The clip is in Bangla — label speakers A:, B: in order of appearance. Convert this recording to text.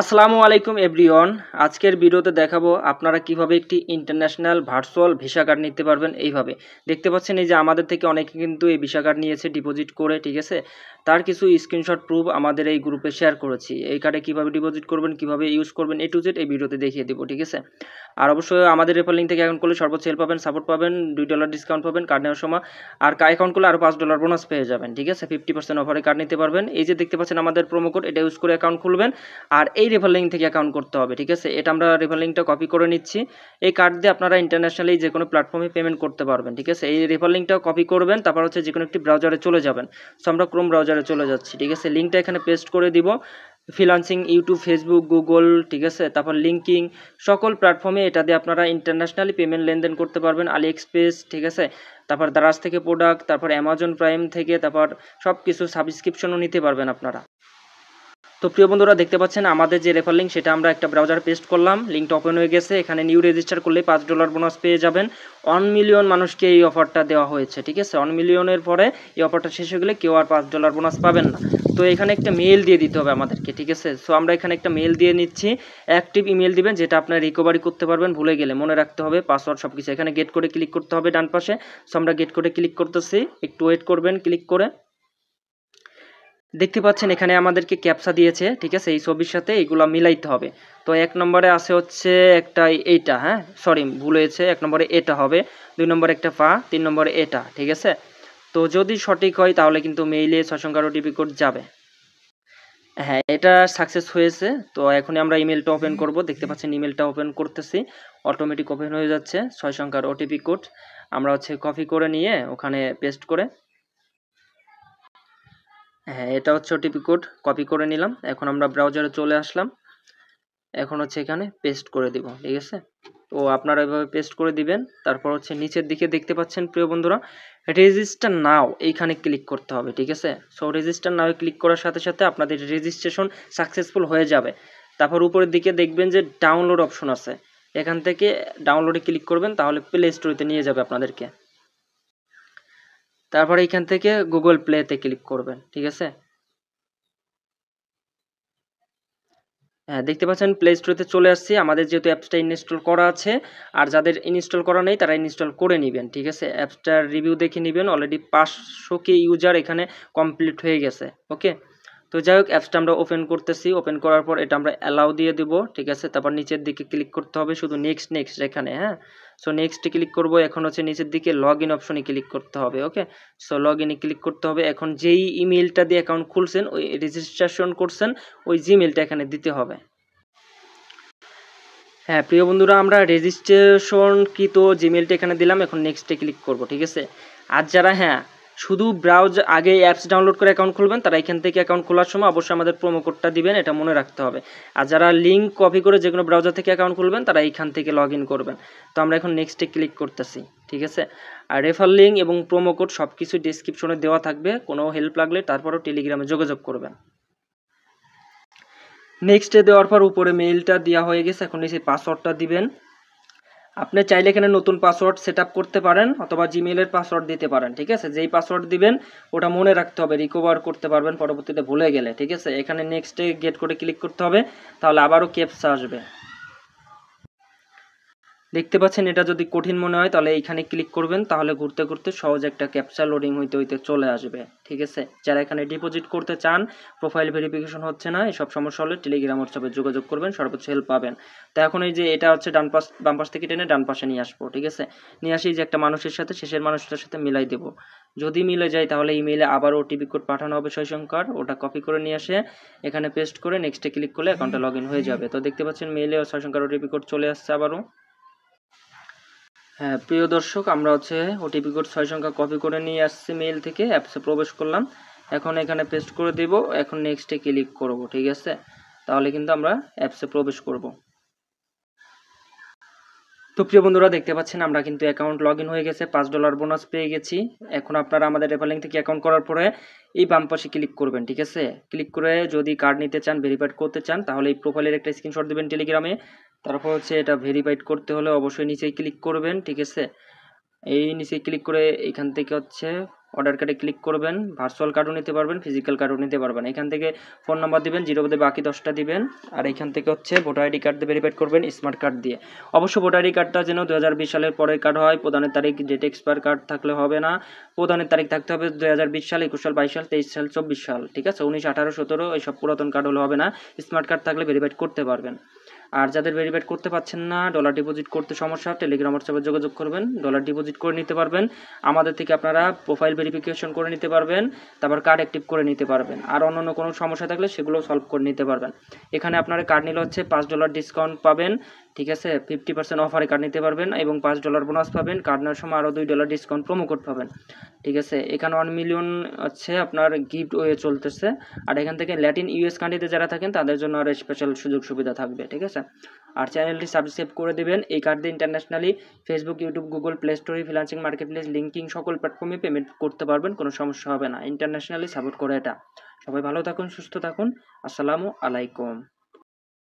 A: আসসালামু আলাইকুম এভরিওয়ান আজকের ভিডিওতে দেখাবো আপনারা কিভাবে একটি ইন্টারন্যাশনাল ভার্চুয়াল ভিসা কার্ড নিতে পারবেন এইভাবে দেখতে পাচ্ছেন এই যে আমাদের থেকে অনেকে কিন্তু এই ভিসা কার্ড নিয়েছে ডিপোজিট করে ঠিক আছে তার কিছু স্ক্রিনশট প্রুফ আমাদের এই গ্রুপে শেয়ার করেছি এই কার্ডে কীভাবে ডিপোজিট করবেন কিভাবে ইউজ করবেন এ টু জেড এই ভিডিওতে দেখিয়ে দেবো ঠিক আছে আর অবশ্যই আমাদের রেফার লিঙ্ক থেকে অ্যাকাউন্ট করলে সর্বোচ্চ হেল্প পাবেন সাপোর্ট পাবেন দুই ডলার ডিসকাউন্ট পাবেন কার্ড নেওয়ার সময় আর অ্যাকাউন্ট করলে আরও পাঁচ ডলার বোনাস পেয়ে যাবেন ঠিক আছে ফিফটি পার্সেন্ট অফারে কার্ড নিতে পারবেন এই যে দেখতে পাচ্ছেন আমাদের প্রোমো কোড এটা ইউজ করে অ্যাকাউন্ট খুলবেন আর এই রেফার লিঙ্ক থেকে অ্যাকাউন্ট করতে হবে ঠিক আছে এটা আমরা রেফার লিঙ্কটা কপি করে নিচ্ছি এই কার্ড দিয়ে আপনারা ইন্টারন্যাশনালি যে কোনো প্ল্যাটফর্মে পেমেন্ট করতে পারবেন ঠিক আছে এই রেফার লিঙ্কটা কপি করবেন তারপর হচ্ছে যে কোনো একটি ব্রাউজারে চলে যাবেন সো আমরা ক্রোম ব্রাউজারে চলে যাচ্ছি ঠিক আছে লিঙ্কটা এখানে পেস্ট করে দিব ফ্রিলান্সিং ইউটিউব ফেসবুক গুগল ঠিক আছে তারপর লিঙ্কিং সকল প্ল্যাটফর্মে এটা দিয়ে আপনারা ইন্টারন্যাশনালি পেমেন্ট লেনদেন করতে পারবেন আলি এক্সপ্রেস ঠিক আছে তারপর দারাজ থেকে প্রোডাক্ট তারপর অ্যামাজন প্রাইম থেকে তারপর সব কিছু সাবস্ক্রিপশনও নিতে পারবেন আপনারা তো প্রিয় বন্ধুরা দেখতে পাচ্ছেন আমাদের যে রেফার লিঙ্ক সেটা আমরা একটা ব্রাউজার পেস্ট করলাম লিঙ্কটা ওপেন হয়ে গেছে এখানে নিউ রেজিস্টার করলে পাঁচ ডলার বোনাস পেয়ে যাবেন ওয়ান মিলিয়ন মানুষকে এই অফারটা দেওয়া হয়েছে ঠিক আছে ওয়ান মিলিয়নের পরে এই অফারটা শেষ হয়ে গেলে কেউ আর পাঁচ ডলার বোনাস পাবেন না তো এখানে একটা মেল দিয়ে দিতে হবে আমাদেরকে ঠিক আছে সো আমরা এখানে একটা মেল দিয়ে নিচ্ছি অ্যাক্টিভ ইমেল দিবেন যেটা আপনার রিকভারি করতে পারবেন ভুলে গেলে মনে রাখতে হবে পাসওয়ার্ড সব কিছু এখানে গেট করে ক্লিক করতে হবে ডান পাশে সো আমরা গেট করে ক্লিক করতেছি একটু ওয়েট করবেন ক্লিক করে দেখতে পাচ্ছেন এখানে আমাদেরকে ক্যাপসা দিয়েছে ঠিক আছে এই ছবির সাথে এইগুলো মিলাইতে হবে তো এক নম্বরে আছে হচ্ছে একটা এইটা হ্যাঁ সরি ভুল হয়েছে এক নম্বরে এটা হবে দুই নম্বরে একটা পা তিন নম্বরে এটা ঠিক আছে তো যদি সঠিক হয় তাহলে কিন্তু মেইলে ছয় সংখ্যার ওটিপি কোড যাবে হ্যাঁ এটা সাকসেস হয়েছে তো এখন আমরা ইমেলটা ওপেন করব দেখতে পাচ্ছেন ইমেলটা ওপেন করতেছি অটোমেটিক ওপেন হয়ে যাচ্ছে ছয় সংখ্যার ওটিপি কোড আমরা হচ্ছে কপি করে নিয়ে ওখানে পেস্ট করে হ্যাঁ এটা হচ্ছে ওটিপি কোড কপি করে নিলাম এখন আমরা ব্রাউজারে চলে আসলাম এখন হচ্ছে এখানে পেস্ট করে দিব ঠিক আছে তো আপনারা এভাবে পেস্ট করে দিবেন তারপর হচ্ছে নিচের দিকে দেখতে পাচ্ছেন প্রিয় বন্ধুরা রেজিস্টার নাও এইখানে ক্লিক করতে হবে ঠিক আছে সো রেজিস্টার নাও ক্লিক করার সাথে সাথে আপনাদের রেজিস্ট্রেশন সাকসেসফুল হয়ে যাবে তারপর উপরের দিকে দেখবেন যে ডাউনলোড অপশন আছে এখান থেকে ডাউনলোডে ক্লিক করবেন তাহলে প্লে স্টোরিতে নিয়ে যাবে আপনাদেরকে তারপরে এখান থেকে গুগল প্লেতে ক্লিক করবেন ঠিক আছে হ্যাঁ দেখতে পাচ্ছেন প্লে স্টোরেতে চলে আসছি আমাদের যেহেতু অ্যাপসটা ইনস্টল করা আছে আর যাদের ইনস্টল করা নেই তারা ইনস্টল করে নেবেন ঠিক আছে অ্যাপসটার রিভিউ দেখে নেবেন অলরেডি পাঁচশো কে ইউজার এখানে কমপ্লিট হয়ে গেছে ওকে তো যাই হোক অ্যাপসটা আমরা ওপেন করতেছি ওপেন করার পর এটা আমরা অ্যালাউ দিয়ে দিব ঠিক আছে তারপর নিচের দিকে ক্লিক করতে হবে শুধু নেক্সট নেক্সট এখানে হ্যাঁ সো নেক্সটে ক্লিক করব এখন হচ্ছে নিচের দিকে লগ ইন অপশনে ক্লিক করতে হবে ওকে সো লগ ইনে ক্লিক করতে হবে এখন যেই ইমেলটা দিয়ে অ্যাকাউন্ট খুলছেন ওই রেজিস্ট্রেশন করছেন ওই জিমেলটা এখানে দিতে হবে হ্যাঁ প্রিয় বন্ধুরা আমরা রেজিস্ট্রেশনকৃত জিমেলটা এখানে দিলাম এখন নেক্সটে ক্লিক করব ঠিক আছে আর যারা হ্যাঁ শুধু ব্রাউজ আগে অ্যাপস ডাউনলোড করে অ্যাকাউন্ট খুলবেন তারা এখান থেকে অ্যাকাউন্ট খোলার সময় অবশ্যই আমাদের প্রোমো কোডটা দিবেন এটা মনে রাখতে হবে আর যারা লিঙ্ক কপি করে যে কোনো ব্রাউজার থেকে অ্যাকাউন্ট খুলবেন তারা এখান থেকে লগ করবেন তো আমরা এখন নেক্সটে ক্লিক করতেছি ঠিক আছে আর রেফার লিঙ্ক এবং প্রোমো কোড সব কিছু ডিসক্রিপশনে দেওয়া থাকবে কোনো হেল্প লাগলে তারপরও টেলিগ্রামে যোগাযোগ করবেন নেক্সটে দেওয়ার পর উপরে মেইলটা দেওয়া হয়ে গেছে এখন এসে পাসওয়ার্ডটা দিবেন আপনি চাইলে এখানে নতুন পাসওয়ার্ড সেট করতে পারেন অথবা জিমেলের পাসওয়ার্ড দিতে পারেন ঠিক আছে যেই পাসওয়ার্ড দিবেন ওটা মনে রাখতে হবে রিকভার করতে পারবেন পরবর্তীতে ভুলে গেলে ঠিক আছে এখানে নেক্সটে গেট করে ক্লিক করতে হবে তাহলে আবারও ক্যাপসা আসবে দেখতে পাচ্ছেন এটা যদি কঠিন মনে হয় তাহলে এইখানে ক্লিক করবেন তাহলে ঘুরতে ঘুরতে সহজ একটা ক্যাপচার লোডিং হইতে হইতে চলে আসবে ঠিক আছে যারা এখানে ডিপোজিট করতে চান প্রোফাইল ভেরিফিকেশন হচ্ছে না এসব সমস্যা হলে টেলিগ্রাম হোয়াটসঅ্যাপে যোগাযোগ করবেন সর্বোচ্চ হেল্প পাবেন তো এখন এই যে এটা হচ্ছে ডান পাশ বাম পাশ থেকে টেনে ডান পাশে নিয়ে আসবো ঠিক আছে নিয়ে আসি যে একটা মানুষের সাথে শেষের মানুষটার সাথে মিলাই দেব যদি মিলে যায় তাহলে ইমেইলে আবার ওটিপি কোড পাঠানো হবে সেই ওটা কপি করে নিয়ে আসে এখানে পেস্ট করে নেক্সটে ক্লিক করলে অ্যাকাউন্টটা লগ হয়ে যাবে তো দেখতে পাচ্ছেন মেইলে ছয় সংখ্যার ওটিপি কোড চলে আসছে আবারও হ্যাঁ প্রিয় দর্শক আমরা হচ্ছে ওটিপি কোড ছয় সংখ্যা কপি করে নিয়ে আসছি মেইল থেকে অ্যাপসে প্রবেশ করলাম এখন এখানে পেস্ট করে দিব এখন নেক্সটে ক্লিক করব ঠিক আছে তাহলে কিন্তু আমরা অ্যাপসে প্রবেশ করব তো প্রিয় বন্ধুরা দেখতে পাচ্ছেন আমরা কিন্তু অ্যাকাউন্ট লগ হয়ে গেছে পাঁচ ডলার বোনাস পেয়ে গেছি এখন আপনারা আমাদের রেফারলিং থেকে অ্যাকাউন্ট করার পরে এই বাম পাশে ক্লিক করবেন ঠিক আছে ক্লিক করে যদি কার্ড নিতে চান ভেরিফাইড করতে চান তাহলে এই প্রোফাইলের একটা স্ক্রিনশট দেবেন টেলিগ্রামে তারপর হচ্ছে এটা ভেরিফাইড করতে হলে অবশ্যই নিচে ক্লিক করবেন ঠিক আছে এই নিচে ক্লিক করে এখান থেকে হচ্ছে অর্ডার কার্ডে ক্লিক করবেন ভার্চুয়াল কার্ডও নিতে পারবেন ফিজিক্যাল কার্ডও নিতে পারবেন এখান থেকে ফোন নাম্বার দিবেন জিরো বাদে বাকি দশটা দিবেন আর এখান থেকে হচ্ছে ভোটার আইডি কার্ড দিয়ে ভেরিফাইড করবেন স্মার্ট কার্ড দিয়ে অবশ্য ভোটার আইডি কার্ডটা যেন দু সালের পরের কার্ড হয় প্রধানের তারিখ ডেট এক্সপায়ার কার্ড থাকলে হবে না প্রদানের তারিখ থাকতে হবে দু সাল একুশ সাল বাইশ সাল তেইশ সাল চব্বিশ সাল ঠিক আছে উনিশ আঠারো সতেরো এইসব পুরাতন কার্ড হলে হবে না স্মার্ট কার্ড থাকলে ভেরিফাইড করতে পারবেন আর যাদের ভেরিফাইড করতে পারছেন না ডলার ডিপোজিট করতে সমস্যা টেলিগ্রাম হোয়াটসঅ্যাপে যোগাযোগ করবেন ডলার ডিপোজিট করে নিতে পারবেন আমাদের থেকে আপনারা প্রোফাইল ভেরিফিকেশন করে নিতে পারবেন তারপর কার্ড অ্যাক্টিভ করে নিতে পারবেন আর অন্য অন্য কোনো সমস্যা থাকলে সেগুলো সলভ করে নিতে পারবেন এখানে আপনারা কার্ড নিলে হচ্ছে পাঁচ ডলার ডিসকাউন্ট পাবেন ঠিক আছে ফিফটি পার্সেন্ট অফারে কার্ড নিতে পারবেন এবং পাঁচ ডলার বোনাস পাবেন কার্ড নেওয়ার সময় আরও দুই ডলার ডিসকাউন্ট প্রোমো কোড পাবেন ঠিক আছে এখানে ওয়ান মিলিয়ন হচ্ছে আপনার গিফট ওয়ে চলতেছে আর এখান থেকে ল্যাটিন ইউএস কান্ট্রিতে যারা থাকেন তাদের জন্য আরও স্পেশাল সুযোগ সুবিধা থাকবে ঠিক আছে আর চ্যানেলটি সাবস্ক্রাইব করে দেবেন এই কার্ড দিয়ে internationally Facebook YouTube Google Play store freelancing marketplace linking সকল প্ল্যাটফর্মে পেমেন্ট করতে পারবেন কোনো সমস্যা হবে না ইন্টারন্যাশনালি সাপোর্ট করে এটা সবাই ভালো থাকুন সুস্থ থাকুন আসসালামু আলাইকুম